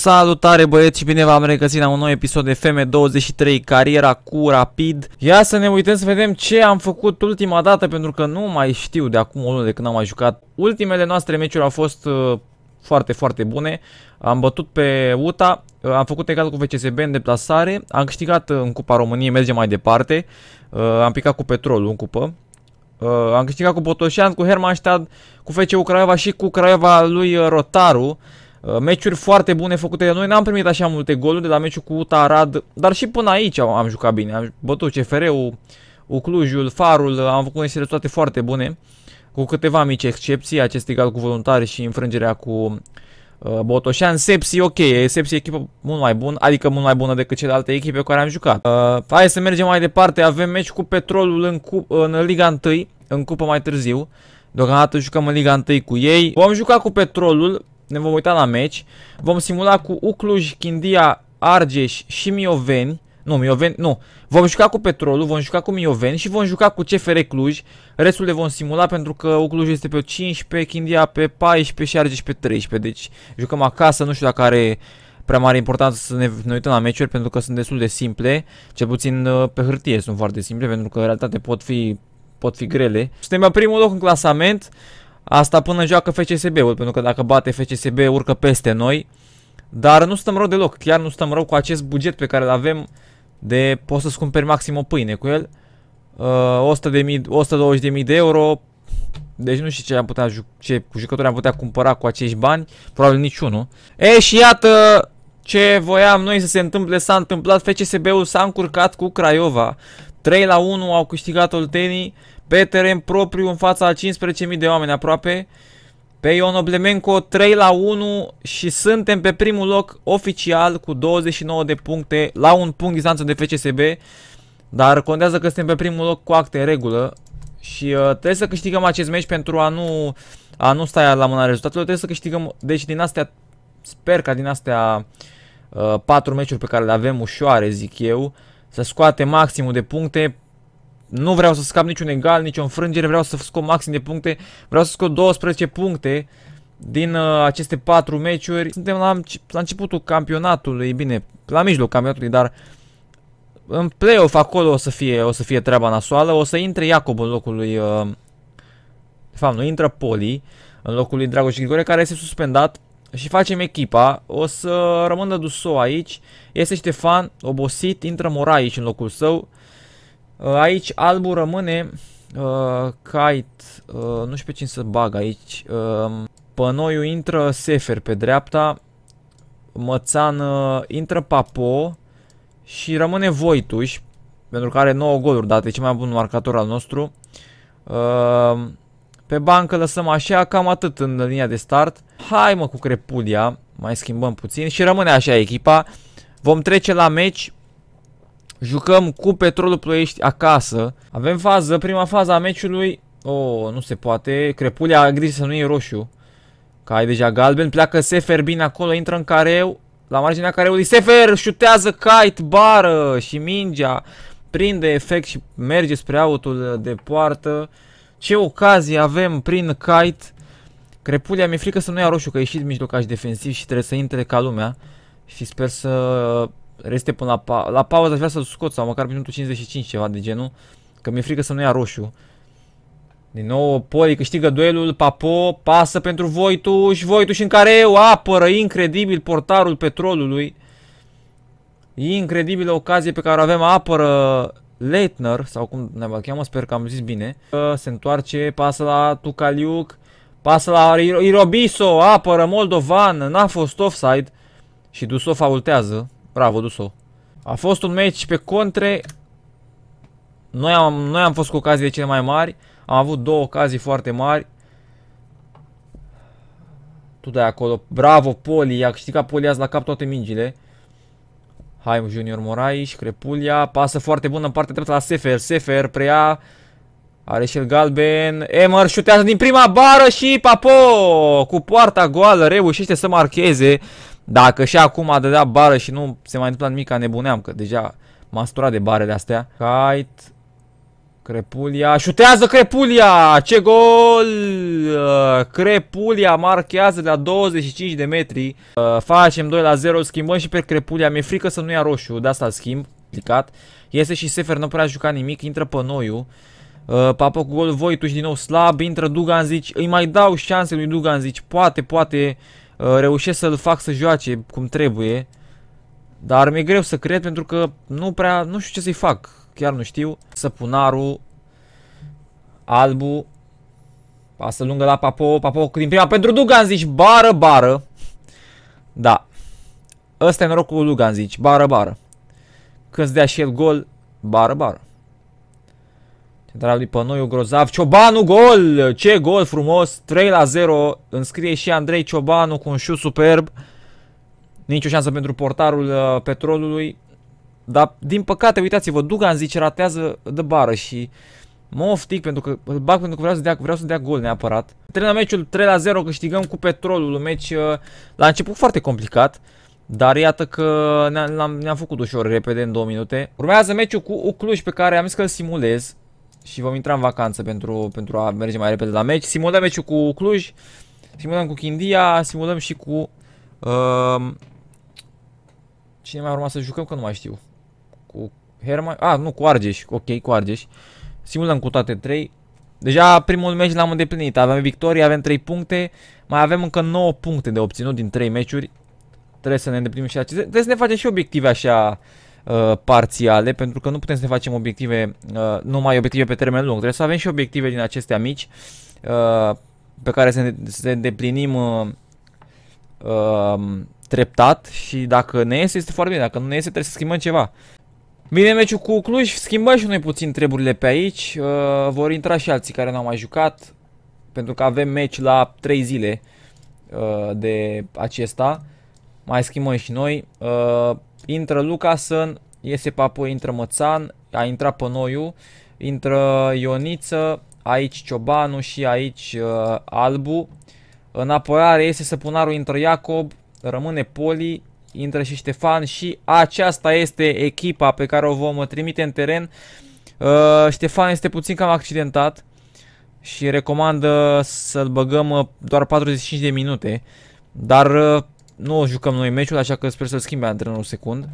Salutare băieți și bine v-am regăsit la un nou episod de FM23 Cariera cu Rapid Ia să ne uităm să vedem ce am făcut ultima dată pentru că nu mai știu de acum o lună de când am mai jucat Ultimele noastre meciuri au fost uh, foarte foarte bune Am bătut pe UTA, uh, am făcut egal cu VCSB în deplasare Am câștigat uh, în Cupa României, mergem mai departe uh, Am picat cu Petrolul în cupă Uh, am câștigat cu Botoșan, cu Hermannstad, cu FC Craiova și cu Craiova lui uh, Rotaru. Uh, meciuri foarte bune făcute de noi, n-am primit așa multe goluri de la meciul cu UTA Arad, dar și până aici am, am jucat bine. Am bătut CFR-ul, Uclujul, Farul, am făcut niște toate foarte bune, cu câteva mici excepții, acest egal cu voluntari și înfrângerea cu uh, Botoșan. Sepsi, ok, Sepsi echipă mult mai bună, adică mult mai bună decât celelalte echipe cu care am jucat. Uh, hai să mergem mai departe, avem meci cu Petrolul în, cu în Liga 1, în cupă mai târziu. Deocamdată jucăm în Liga 1 cu ei. Vom juca cu Petrolul, ne vom uita la meci. Vom simula cu Ucluj, Chindia, Argeș și Mioveni. Nu, Mioveni, nu. Vom juca cu Petrolul, vom juca cu Mioveni și vom juca cu CFR Cluj. Restul le vom simula pentru că Ucluj este pe 15, Chindia pe 14 și Argeș pe 13. Deci jucăm acasă, nu știu dacă are prea mare importanță să ne, ne uităm la meciuri pentru că sunt destul de simple. Cel puțin uh, pe hârtie sunt foarte simple pentru că în realitate pot fi, pot fi grele. Suntem pe primul loc în clasament. Asta până joacă FCSB-ul, pentru că dacă bate FCSB urcă peste noi. Dar nu stăm rău deloc, chiar nu stăm rău cu acest buget pe care îl avem de poți să-ți cumperi maxim o pâine cu el. Uh, 120.000 de, de euro, deci nu știu ce, am putea, ce jucători am putea cumpăra cu acești bani, probabil niciunul. E și iată ce voiam noi să se întâmple, s-a întâmplat, FCSB-ul s-a încurcat cu Craiova. 3 la 1 au câștigat oltenii pe teren propriu în fața a 15.000 de oameni aproape. Pe Ion Oblemenco 3 la 1 și suntem pe primul loc oficial cu 29 de puncte la un punct distanță de FCSB. Dar contează că suntem pe primul loc cu acte regulă și uh, trebuie să câștigăm acest meci pentru a nu, a nu sta la mâna rezultatelor. Trebuie să câștigăm, deci din astea, sper ca din astea uh, 4 meciuri pe care le avem ușoare, zic eu, să scoate maximul de puncte nu vreau să scap niciun egal, nicio înfrângere, vreau să scot maxim de puncte, vreau să scot 12 puncte din uh, aceste 4 meciuri. Suntem la, la începutul campionatului, bine, la mijlocul campionatului, dar în play-off acolo o să fie, o să fie treaba nasoală, o să intre Iacob în locul lui, uh, de fapt nu, intră Poli în locul lui Dragoș Grigore care este suspendat și facem echipa, o să rămână Dusou aici, este Ștefan, obosit, intră Morai în locul său, Uh, aici albul rămâne uh, kite, uh, nu știu pe cine să bag aici. Uh, um, Pănoiu intră sefer pe dreapta, mățan uh, intră papo și rămâne Voituș, pentru că are 9 goluri date, e cel mai bun marcator al nostru. Uh, pe bancă lăsăm așa, cam atât în linia de start. Hai mă cu Crepulia, mai schimbăm puțin și rămâne așa echipa. Vom trece la meci Jucăm cu Petrolul Ploiești acasă. Avem fază, prima fază a meciului. Oh, nu se poate. Crepulia a gri să nu e roșu. Ca ai deja galben. Pleacă Sefer bine acolo, intră în careu. La marginea careului Sefer șutează kite, bară și mingea. Prinde efect și merge spre autul de poartă. Ce ocazie avem prin kite. Crepulia mi-e frică să nu ia roșu, că a ieșit mijlocaș defensiv și trebuie să intre ca lumea. Și sper să reste până la, pa la pauză, aș vrea să scot sau măcar minutul 55 ceva de genul, că mi-e frică să nu ia roșu. Din nou, Poli câștigă duelul, Papo pasă pentru Voituș, Voituș în care o apără incredibil portarul petrolului. Incredibilă ocazie pe care o avem, apără Leitner, sau cum ne va cheamă, sper că am zis bine. Se întoarce, pasă la Tucaliuc, pasă la Irobiso, apără Moldovan, n-a fost offside și Dusov ultează. Bravo, dus-o. A fost un meci pe contre. Noi am, noi am fost cu ocazii de cele mai mari. Am avut două ocazii foarte mari. Tu dai acolo. Bravo, Poli. A câștigat Poli azi la cap toate mingile. Hai, Junior Moraes, Crepulia. Pasă foarte bună în partea dreaptă la Sefer. Sefer preia. Are și el galben. Emer șutează din prima bară și Papo! Cu poarta goală reușește să marcheze. Dacă și acum a dădea bară și nu se mai întâmpla nimic, nebuneam, că deja m a de barele astea. Kite, Crepulia, șutează Crepulia! Ce gol! Uh, Crepulia marchează de la 25 de metri. Uh, facem 2 la 0, schimbăm și pe Crepulia. Mi-e frică să nu ia roșu, de asta schimb, plicat. Iese și Sefer, nu prea a jucat nimic, intră pe noiu. Uh, Papă cu gol, Voituș din nou slab, intră zici, îi mai dau șanse lui zici, poate, poate Uh, reușesc să-l fac să joace cum trebuie. Dar mi-e greu să cred pentru că nu prea, nu știu ce să-i fac. Chiar nu știu. Săpunarul, Albu, pasă lungă la Papo, Papo din prima pentru Dugan zici, bară, bară. Da. Ăsta e norocul lui Dugan zici, bară, bară. Când-ți dea și el gol, bară, bară. Central lui Pănoiu grozav. Ciobanu gol! Ce gol frumos! 3 la 0. Înscrie și Andrei Ciobanu cu un șut superb. Nici o șansă pentru portarul uh, petrolului. Dar din păcate, uitați-vă, Dugan zice ratează de bară și mă oftic pentru că îl bag pentru că vreau să dea, vreau să dea gol neapărat. Terminăm meciul 3 la 0, câștigăm cu petrolul, un meci uh, la început foarte complicat. Dar iată că ne-am ne, făcut ușor repede în 2 minute. Urmează meciul cu Ucluș pe care am zis că îl simulez și vom intra în vacanță pentru, pentru a merge mai repede la meci. Simulăm meciul cu Cluj, simulăm cu Chindia, simulăm și cu... Uh, cine mai urma să jucăm, că nu mai știu. Cu Herman... Ah, nu, cu Argeș. Ok, cu Argeș. Simulăm cu toate trei. Deja primul meci l-am îndeplinit. Avem victorie, avem 3 puncte. Mai avem încă 9 puncte de obținut din 3 meciuri. Trebuie să ne îndeplinim și aceste... Trebuie să ne facem și obiective așa Uh, parțiale, pentru că nu putem să ne facem obiective, uh, numai obiective pe termen lung. Trebuie să avem și obiective din acestea mici, uh, pe care să ne, să ne îndeplinim uh, uh, treptat și dacă ne iese este foarte bine, dacă nu ne iese trebuie să schimbăm ceva. Vine meciul cu Cluj, schimbăm și noi puțin treburile pe aici, uh, vor intra și alții care n-au mai jucat, pentru că avem meci la 3 zile uh, de acesta, mai schimbăm și noi. Uh, Intră Lucasen, iese pe apoi, intră Mățan, a intrat Pănoiu, intră Ioniță, aici Ciobanu și aici uh, Albu. În apărare iese Săpunaru, intră Iacob, rămâne Poli, intră și Ștefan și aceasta este echipa pe care o vom trimite în teren. Uh, Ștefan este puțin cam accidentat și recomandă să-l băgăm uh, doar 45 de minute, dar uh, nu jucăm noi meciul, așa că sper să-l schimbe antrenorul secund.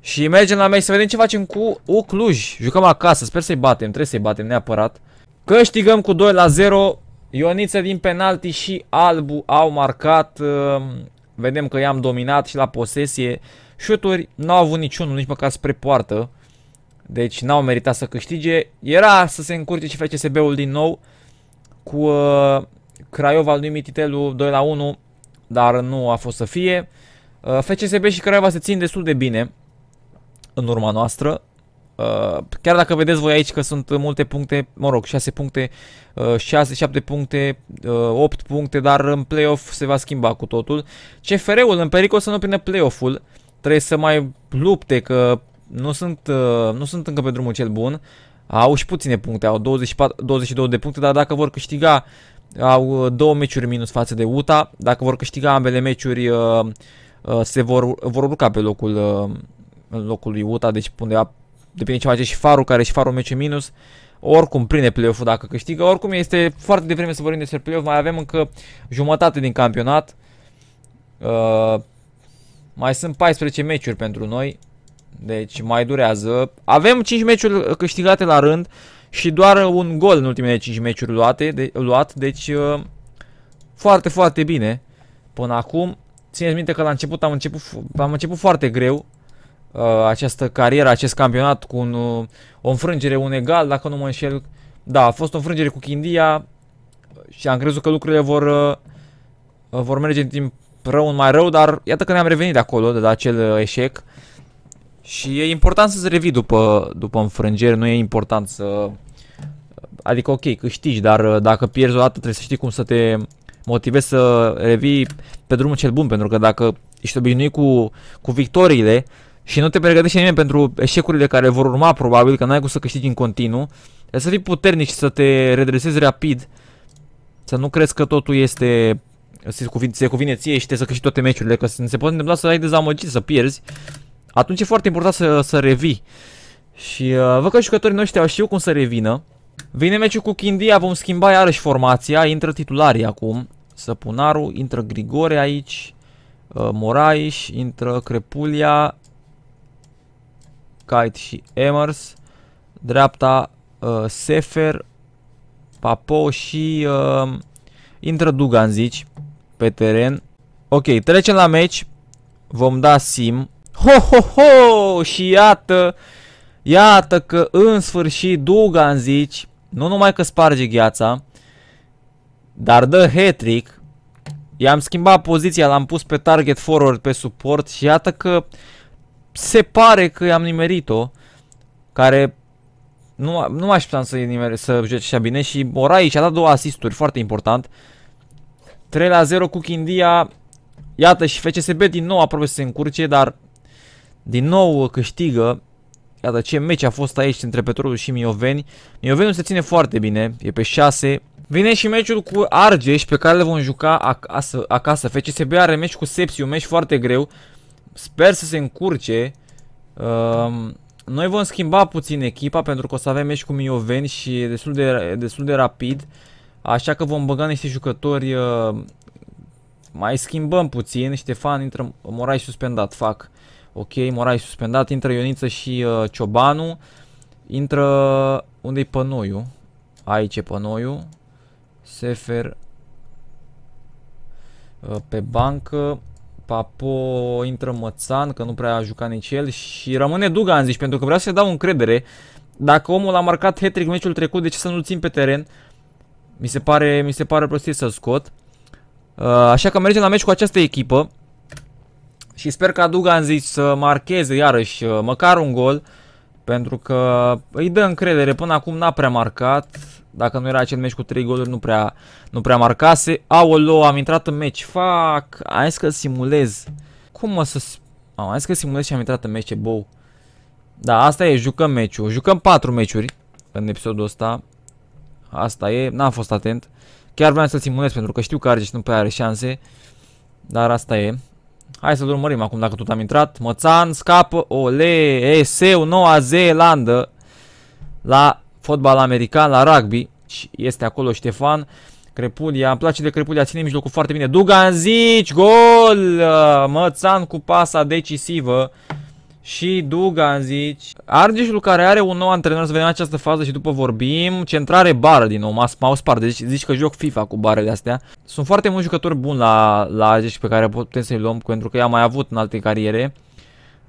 Și mergem la meci să vedem ce facem cu Ucluj. Jucăm acasă, sper să-i batem, trebuie să-i batem neapărat. Câștigăm cu 2 la 0. Ioniță din penalti și Albu au marcat. Um, vedem că i-am dominat și la posesie. Șuturi n-au avut niciunul, nici măcar spre poartă. Deci n-au meritat să câștige. Era să se încurce și FCSB-ul din nou cu uh, Craiova lui Mititelu 2 la 1. Dar nu a fost să fie. Uh, FCSB și Craiova se țin destul de bine în urma noastră. Uh, chiar dacă vedeți voi aici că sunt multe puncte, mă rog, 6 puncte, 6, uh, 7 puncte, 8 puncte, dar în play-off se va schimba cu totul. CFR-ul în pericol să nu prindă play-off-ul. Trebuie să mai lupte că nu sunt, nu sunt încă pe drumul cel bun. Au și puține puncte, au 24, 22 de puncte, dar dacă vor câștiga au uh, două meciuri minus față de UTA. Dacă vor câștiga ambele meciuri, uh, uh, se vor, vor urca pe locul, locul lui UTA, deci undeva depinde ce face și Farul, care și Farul meci minus. Oricum prinde play ul dacă câștigă. Oricum este foarte devreme să vorbim despre play-off. Mai avem încă jumătate din campionat. mai sunt 14 meciuri pentru noi. Deci mai durează. Avem 5 meciuri câștigate la rând. Uh, și doar un gol în ultimele 5 meciuri luate, de, luat, deci uh, foarte, foarte bine până acum. Țineți minte că la început am început, am început foarte greu uh, această carieră, acest campionat cu un, uh, o înfrângere, un egal, dacă nu mă înșel. Da, a fost o înfrângere cu Chindia și am crezut că lucrurile vor, uh, vor merge în timp rău în mai rău, dar iată că ne-am revenit de acolo, de la acel uh, eșec. Și e important să se revii după, după înfrângeri, nu e important să Adică ok, câștigi, dar uh, dacă pierzi o dată trebuie să știi cum să te motivezi să revii pe drumul cel bun, pentru că dacă ești obișnuit cu, cu victoriile și nu te pregătești nimeni pentru eșecurile care vor urma probabil, că n-ai cum să câștigi în continuu, trebuie să fii puternic și să te redresezi rapid, să nu crezi că totul este se cuvine, se cuvine ție și te să câștigi toate meciurile, că se poate întâmpla să ai dezamăgit, să pierzi. Atunci e foarte important să, să revii. Și uh, văd că jucătorii noștri au știut cum să revină. Vine meciul cu Chindia, vom schimba iarăși formația, intră titularii acum. Săpunaru, intră Grigore aici, uh, Moraiș, intră Crepulia, Kite și Emers, dreapta uh, Sefer, Papo și uh, intră Dugan, zici, pe teren. Ok, trecem la meci, vom da sim. Ho, ho, ho! Și iată, Iată că în sfârșit Dugan zici, nu numai că sparge gheața, dar dă hat-trick. I-am schimbat poziția, l-am pus pe target forward pe suport și iată că se pare că i-am nimerit-o, care nu, nu mai așteptam să, să joace așa bine și Morai și-a dat două asisturi, foarte important. 3 la 0 cu India, iată și FCSB din nou aproape să se încurce, dar din nou câștigă Iată ce meci a fost aici între Petrolul și Mioveni. Mioveni se ține foarte bine, e pe 6. Vine și meciul cu Argeș pe care le vom juca acasă. acasă. FCSB are meci cu Sepsi, un meci foarte greu. Sper să se încurce. Uh, noi vom schimba puțin echipa pentru că o să avem meci cu Mioveni și destul de, destul de rapid. Așa că vom băga niște jucători uh, mai schimbăm puțin, Ștefan intră, Morai suspendat, fac. Ok, Morai suspendat, intră Ioniță și uh, Ciobanu. Intră... unde-i Pănoiu? Aici e Pănoiu. Sefer... Uh, pe bancă. Papo intră Mățan, că nu prea a jucat nici el. Și rămâne Dugan, zici, pentru că vreau să-i dau încredere. Dacă omul a marcat hat-trick meciul trecut, de ce să nu-l țin pe teren? Mi se pare, mi se pare prostie să-l scot. Uh, așa că mergem la meci cu această echipă. Și sper ca Dugan zici să marcheze iarăși uh, măcar un gol. Pentru că îi dă încredere. Până acum n-a prea marcat. Dacă nu era acel meci cu 3 goluri, nu prea, nu prea marcase. Aolo, am intrat în meci. Fac, hai că simulez. Cum mă să... Am zis că simulez și am intrat în meci, bou. Da, asta e, jucăm meciul. Jucăm 4 meciuri în episodul ăsta. Asta e, n-am fost atent. Chiar vreau să-l simulez pentru că știu că Argeș nu prea are șanse. Dar asta e. Hai să-l urmărim acum dacă tot am intrat. Mățan scapă, ole, ESEU, Noua Zeelandă la fotbal american, la rugby. Și este acolo Ștefan. Crepulia, îmi place de Crepulia, ține mijlocul foarte bine. Duganzici, gol! Mățan cu pasa decisivă și Dugan zici. Argeșul care are un nou antrenor, să vedem această fază și după vorbim. Centrare bară din nou, m-au spart, deci zici că joc FIFA cu barele astea. Sunt foarte mulți jucători buni la, la Argeș pe care putem să-i luăm pentru că i-am mai avut în alte cariere.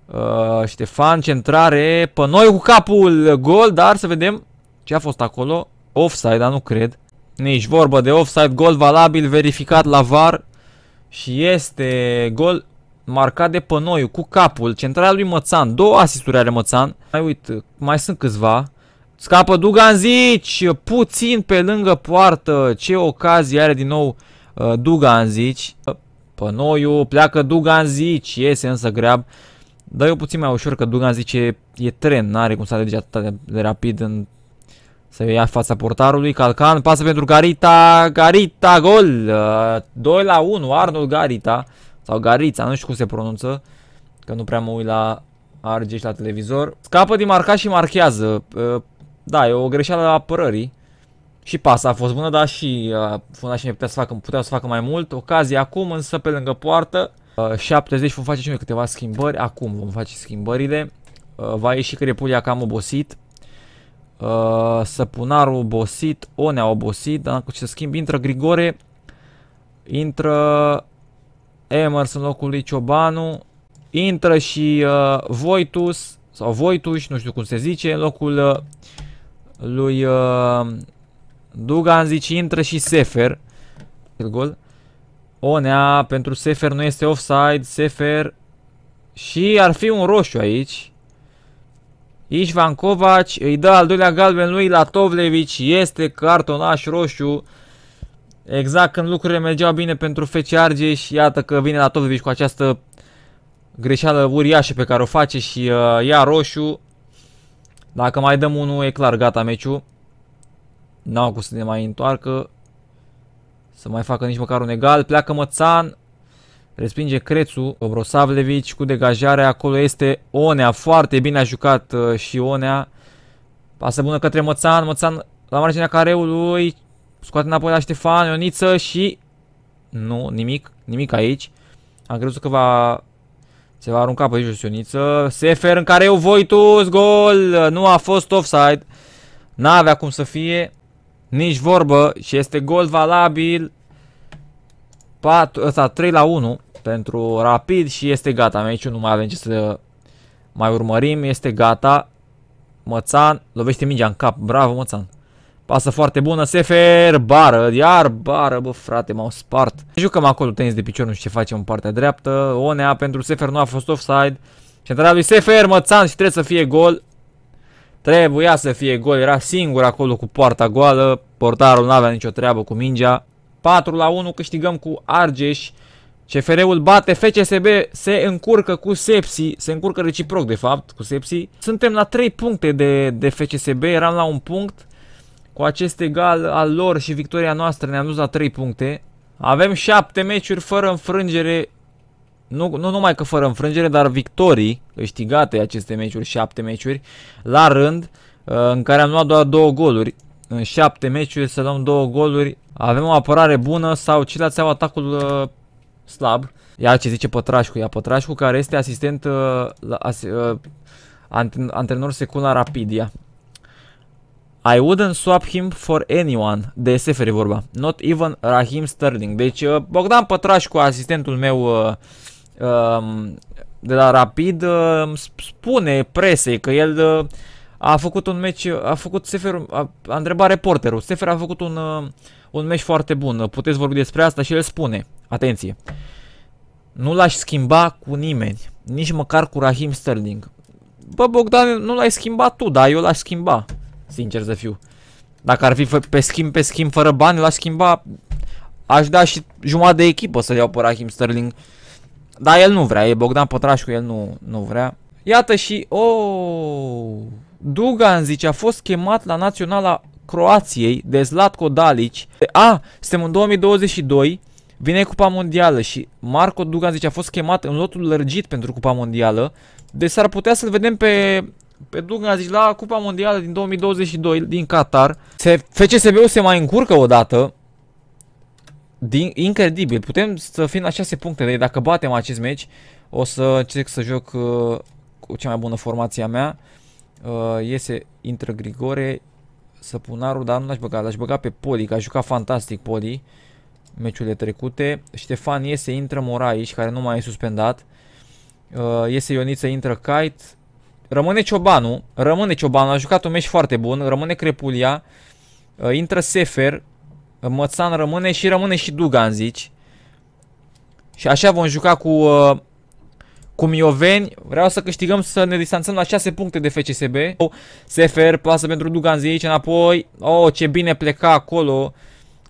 Uh, Ștefan, centrare, pe noi cu capul, gol, dar să vedem ce a fost acolo. Offside, dar nu cred. Nici vorba de offside, gol valabil, verificat la VAR și este gol marcat de Pănoiu cu capul, centrarea lui Mățan, două asisturi are Mățan. Mai uit, mai sunt câțiva. Scapă Zici, puțin pe lângă poartă, ce ocazie are din nou uh, Zici. Pănoiu, pleacă Zici, iese însă greab. Dar eu puțin mai ușor că Duganzici e, e tren, n-are cum să alege atât de, de rapid în să ia fața portarului, Calcan, pasă pentru Garita, Garita, gol! Uh, 2 la 1, Arnold Garita. Sau Garița, nu știu cum se pronunță. Că nu prea mă uit la RG și la televizor. Scapă din marca și marchează. Da, e o greșeală a apărării. Și pasa a fost bună, dar și uh, fundașii putea să facă, puteau să facă mai mult. Ocazie acum, însă pe lângă poartă. 70 uh, vom face și noi câteva schimbări. Acum vom face schimbările. Uh, va ieși că cam obosit. Uh, Săpunarul obosit, Onea obosit, dar cu ce să schimb, intră Grigore, intră Emers în locul lui Ciobanu. Intră și uh, Voitus, sau Voituș, nu știu cum se zice, în locul uh, lui uh, Dugan, zici, intră și Sefer. Gol. Onea pentru Sefer nu este offside, Sefer și ar fi un roșu aici. Ișvan Kovac îi dă al doilea galben lui la Tovlevici, este cartonaș roșu. Exact când lucrurile mergeau bine pentru FC Argeș, iată că vine la Todovici cu această greșeală uriașă pe care o face și uh, ia roșu. Dacă mai dăm unul, e clar, gata meciul. N-au cum să ne mai întoarcă. Să mai facă nici măcar un egal. Pleacă Mățan. Respinge Crețu. Obrosavlevici cu degajare. Acolo este Onea. Foarte bine a jucat uh, și Onea. Pasă bună către Mățan. Mățan la marginea careului. Scoate înapoi la Ștefan, Ioniță și... Nu, nimic, nimic aici. Am crezut că va... Se va arunca pe jos Ioniță. Sefer în care eu voi tu, gol! Nu a fost offside. N-avea cum să fie. Nici vorbă și este gol valabil. 4, ăsta 3 la 1 pentru rapid și este gata. Aici nu mai avem ce să mai urmărim. Este gata. Mățan lovește mingea în cap. Bravo, Mățan. Pasă foarte bună, Sefer, bară, iar bară, bă frate, m-au spart. Jucăm acolo tenis de picior, nu știu ce facem în partea dreaptă. Onea pentru Sefer nu a fost offside. Centrarea lui Sefer, mățan și trebuie să fie gol. Trebuia să fie gol, era singur acolo cu poarta goală. Portarul nu avea nicio treabă cu mingea. 4 la 1 câștigăm cu Argeș. CFR-ul bate, FCSB se încurcă cu Sepsi, se încurcă reciproc de fapt cu Sepsi. Suntem la 3 puncte de, de FCSB, eram la un punct. Cu acest egal al lor și victoria noastră ne-am dus la 3 puncte. Avem 7 meciuri fără înfrângere. Nu, nu numai că fără înfrângere, dar victorii câștigate aceste meciuri, 7 meciuri, la rând, uh, în care am luat doar 2 goluri. În 7 meciuri să luăm 2 goluri. Avem o apărare bună sau ceilalți au atacul uh, slab. Ia ce zice Pătrașcu, ia Pătrașcu care este asistent, uh, la, Uh, antrenor secund la Rapidia I wouldn't swap him for anyone. De Seferi vorba. Not even Raheem Sterling. Deci uh, Bogdan Bogdan Pătrașcu, asistentul meu uh, um, de la Rapid, uh, spune presei că el a făcut un meci, a făcut Sefer, a, întrebat reporterul. Sefer a făcut un, un meci foarte bun. Puteți vorbi despre asta și el spune. Atenție. Nu l-aș schimba cu nimeni. Nici măcar cu Raheem Sterling. Bă, Bogdan, nu l-ai schimbat tu, dar eu l-aș schimba sincer să fiu. Dacă ar fi pe schimb, pe schimb, fără bani, l-aș schimba, aș da și jumătate de echipă să-l iau pe Rahim Sterling. Dar el nu vrea, e Bogdan Pătrașcu, el nu, nu vrea. Iată și, oh, Dugan zice, a fost chemat la naționala Croației de Zlatko Dalic. A, suntem în 2022, vine Cupa Mondială și Marco Dugan zice, a fost chemat în lotul lărgit pentru Cupa Mondială. Deci s-ar putea să-l vedem pe pe Dugan zici la Cupa Mondială din 2022 din Qatar. Se, FCSB-ul se mai încurcă o dată. Din, incredibil. Putem să fim la 6 puncte. de dacă batem acest meci, o să încerc să joc uh, cu cea mai bună formație a mea. Uh, iese, intră Grigore, Săpunarul, dar nu l-aș băga, l-aș băga pe Poli, că a jucat fantastic Poli meciurile trecute. Ștefan iese, intră Moraiș, care nu mai e suspendat. Uh, iese Ioniță, intră Kite. Rămâne Ciobanu, rămâne Ciobanu, a jucat un meci foarte bun, rămâne Crepulia, uh, intră Sefer, uh, Mățan rămâne și rămâne și Dugan, zici. Și așa vom juca cu, uh, cu Mioveni. Vreau să câștigăm să ne distanțăm la 6 puncte de FCSB. Sefer, pasă pentru Dugan zici, înapoi. Oh, ce bine pleca acolo.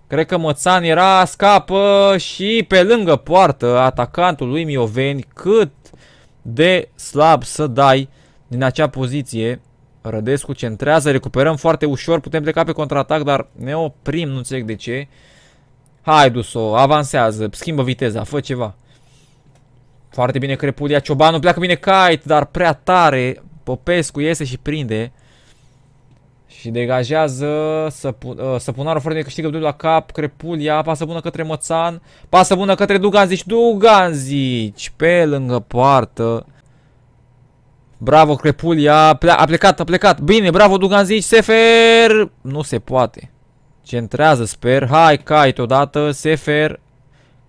Cred că Mățan era, scapă și pe lângă poartă atacantul lui Mioveni. Cât de slab să dai din acea poziție. Rădescu centrează, recuperăm foarte ușor, putem pleca pe contraatac, dar ne oprim, nu înțeleg de ce. Hai, dus-o, avansează, schimbă viteza, fă ceva. Foarte bine Crepulia, Ciobanu pleacă bine Kite, dar prea tare. Popescu iese și prinde. Și degajează să pună Săpunarul foarte bine câștigă de la cap. Crepulia, pasă bună către Mățan. Pasă bună către Duganzici. Duganzici pe lângă poartă. Bravo, Crepuli, a, ple a plecat, a plecat. Bine, bravo, Dugan zici, Sefer! Nu se poate. Centrează, sper. Hai, cai, odată, Sefer.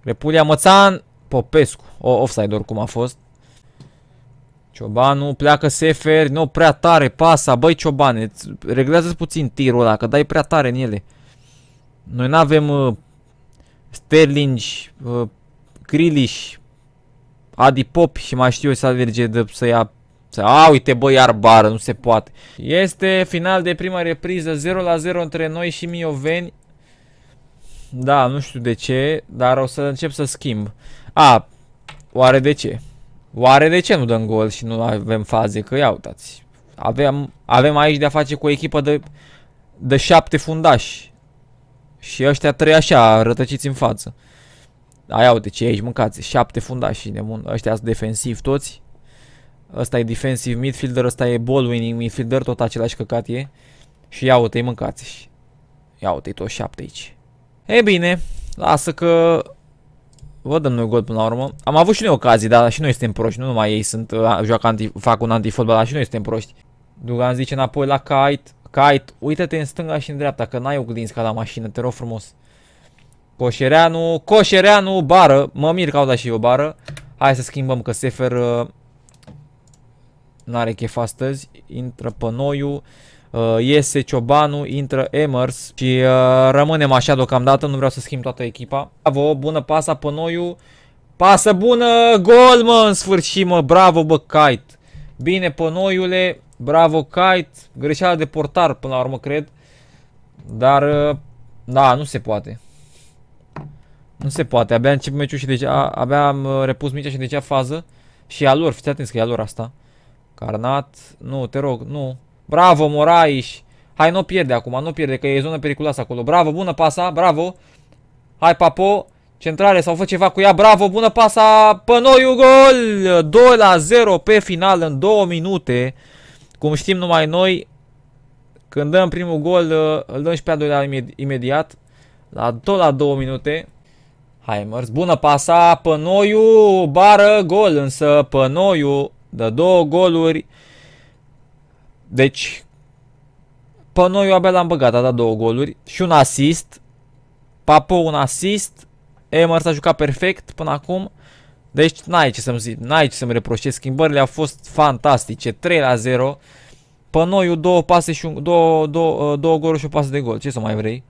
Crepulia, Mățan, Popescu. O, offside oricum a fost. Ciobanu pleacă Sefer, nu prea tare pasa, băi Ciobane, reglează puțin tirul ăla, că dai prea tare în ele. Noi n-avem uh, Sterling, uh, Grilish, Adi Pop și mai știu eu să alerge de, să ia a, uite bă, iar bară, nu se poate. Este final de prima repriză, 0 la 0 între noi și Mioveni. Da, nu știu de ce, dar o să încep să schimb. A, oare de ce? Oare de ce nu dăm gol și nu avem faze? Că ia uitați. Avem, avem aici de-a face cu o echipă de, de șapte fundași. Și ăștia trei așa, rătăciți în față. Aia uite ce aici, mâncați, șapte fundași, nebun. Ăștia sunt defensivi toți. Ăsta e defensive midfielder, ăsta e ball winning midfielder, tot același căcat e. Și ia uite-i mâncați. Ia uite-i tot șapte aici. E bine, lasă că vă dăm noi gol până la urmă. Am avut și noi ocazii, dar și noi suntem proști, nu numai ei sunt, joacă anti, fac un antifotbal, dar și noi suntem proști. Dugan zice înapoi la Kite. Kite, uite-te în stânga și în dreapta, că n-ai oglinzi ca la mașină, te rog frumos. Coșereanu, Coșereanu, bară, mă mir că au dat și eu bară. Hai să schimbăm că Sefer uh, nu are chef astăzi, intră Pănoiu, uh, iese Ciobanu, intră Emers și uh, rămânem așa deocamdată, nu vreau să schimb toată echipa. Bravo, bună pasa Pănoiu, pasă bună, gol mă, în sfârșit mă, bravo bă, Kite. Bine Pănoiule, bravo Kite, greșeala de portar până la urmă cred, dar uh, da, nu se poate. Nu se poate, abia încep meciul și deja, abia am uh, repus mici și deja fază. Și alor lor, fiți atenți că e a lor asta. Carnat. Nu, te rog, nu. Bravo, Moraiș. Hai, nu pierde acum, nu pierde, că e zona periculoasă acolo. Bravo, bună pasa, bravo. Hai, Papo. Centrale sau fă ceva cu ea. Bravo, bună pasa. Pănoiu, gol. 2 la 0 pe final în 2 minute. Cum știm numai noi, când dăm primul gol, uh, îl dăm și pe al doilea imediat. La tot la 2 minute. Hai, mers. Bună pasa, Pănoiu, bară, gol, însă Pănoiu Dă da, două goluri. Deci, pe noi abia l-am băgat, a dat două goluri și un asist. Papo un asist. Emers a jucat perfect până acum. Deci n-ai ce să-mi zic, n-ai ce să-mi reproșez. Schimbările au fost fantastice. 3 la 0. Pe noi două pase și un, două, două, două goluri și o pasă de gol. Ce să mai vrei?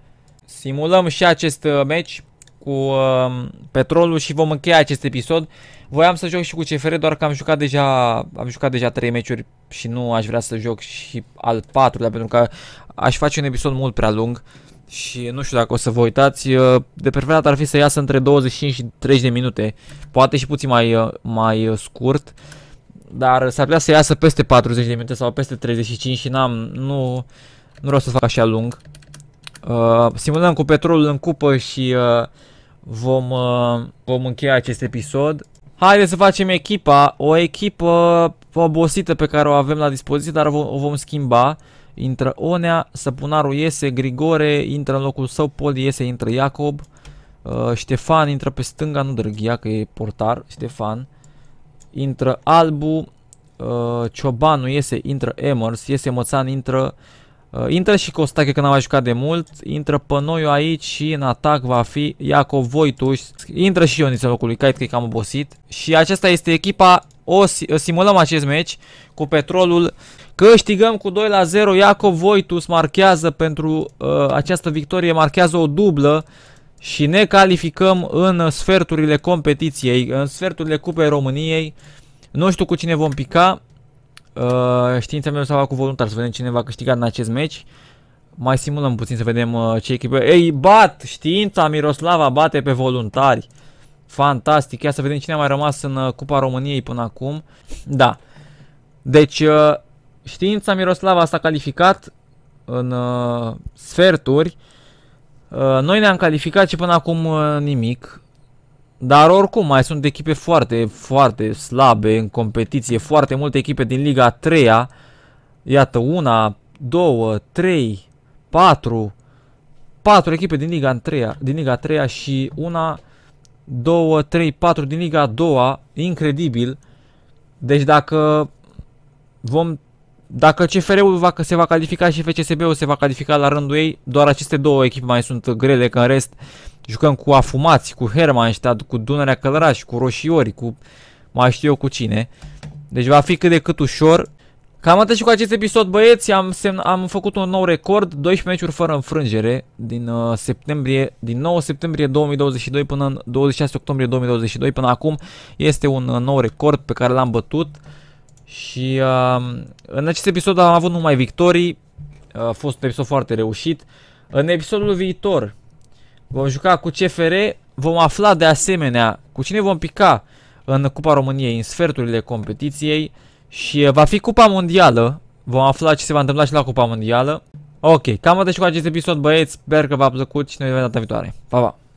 Simulăm și acest uh, meci cu uh, petrolul și vom încheia acest episod. Voiam să joc și cu CFR, doar că am jucat deja, am jucat deja 3 meciuri și nu aș vrea să joc și al patrulea, pentru că aș face un episod mult prea lung și nu știu dacă o să vă uitați. Uh, de preferat ar fi să iasă între 25 și 30 de minute, poate și puțin mai, uh, mai uh, scurt, dar s-ar putea să iasă peste 40 de minute sau peste 35 și n-am, nu, nu vreau să fac așa lung. Uh, simulăm cu petrolul în cupă și uh, vom, uh, vom încheia acest episod. Haideți să facem echipa, o echipă obosită pe care o avem la dispoziție, dar o vom schimba. Intră Onea, Săpunarul iese, Grigore intră în locul său, Poli iese, intră Iacob. Uh, Ștefan intră pe stânga, nu Drăghia, că e portar, Ștefan. Intră Albu, uh, Ciobanu iese, intră Emers, iese Mățan, intră uh, Uh, intră și Costache că n-a mai jucat de mult, intră Pănoiu aici și în atac va fi Iacov Voituș, intră și Ionis în locul lui Kite că e cam obosit și acesta este echipa, o simulăm acest meci cu Petrolul, câștigăm cu 2 la 0, Iacov Voitus marchează pentru uh, această victorie, marchează o dublă și ne calificăm în sferturile competiției, în sferturile Cupei României, nu știu cu cine vom pica, Uh, știința mea s-a cu voluntar să vedem cine va câștiga în acest meci. Mai simulăm puțin să vedem uh, ce echipă. Ei, bat! Știința Miroslava bate pe voluntari. Fantastic. Ia să vedem cine a mai rămas în uh, Cupa României până acum. Da. Deci, uh, știința Miroslava s-a calificat în uh, sferturi. Uh, noi ne-am calificat și până acum uh, nimic. Dar oricum mai sunt echipe foarte, foarte slabe în competiție, foarte multe echipe din Liga 3 -a. Iată, una, două, trei, patru, patru echipe din Liga 3 -a, din Liga 3 -a și una, două, trei, patru din Liga 2 -a. incredibil. Deci dacă vom dacă CFR-ul va, se va califica și FCSB-ul se va califica la rândul ei, doar aceste două echipe mai sunt grele, că în rest jucăm cu Afumați, cu Hermannstadt, cu Dunărea Călăraș, cu Roșiori, cu mai știu eu cu cine. Deci va fi cât de cât ușor. Cam atât și cu acest episod, băieți, am, semn am făcut un nou record, 12 meciuri fără înfrângere din, uh, septembrie, din 9 septembrie 2022 până în 26 octombrie 2022, până acum este un uh, nou record pe care l-am bătut. Și uh, în acest episod am avut numai victorii, a fost un episod foarte reușit. În episodul viitor vom juca cu CFR, vom afla de asemenea cu cine vom pica în Cupa României, în sferturile competiției și uh, va fi Cupa Mondială. Vom afla ce se va întâmpla și la Cupa Mondială. Ok, cam atât și cu acest episod, băieți. Sper că v-a plăcut și noi ne vedem data viitoare. Pa, pa!